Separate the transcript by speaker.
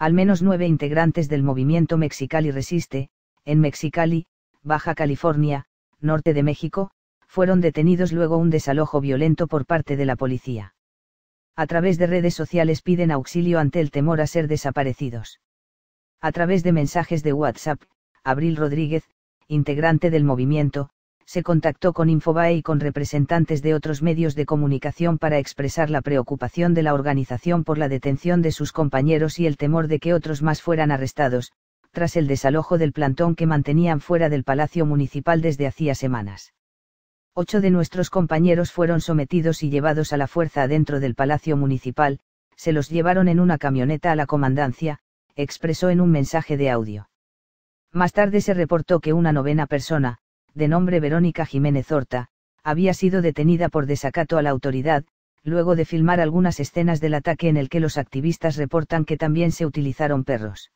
Speaker 1: al menos nueve integrantes del movimiento Mexicali Resiste, en Mexicali, Baja California, norte de México, fueron detenidos luego un desalojo violento por parte de la policía. A través de redes sociales piden auxilio ante el temor a ser desaparecidos. A través de mensajes de WhatsApp, Abril Rodríguez, integrante del movimiento, se contactó con Infobae y con representantes de otros medios de comunicación para expresar la preocupación de la organización por la detención de sus compañeros y el temor de que otros más fueran arrestados, tras el desalojo del plantón que mantenían fuera del Palacio Municipal desde hacía semanas. Ocho de nuestros compañeros fueron sometidos y llevados a la fuerza adentro del Palacio Municipal, se los llevaron en una camioneta a la comandancia, expresó en un mensaje de audio. Más tarde se reportó que una novena persona, de nombre Verónica Jiménez Horta, había sido detenida por desacato a la autoridad, luego de filmar algunas escenas del ataque en el que los activistas reportan que también se utilizaron perros.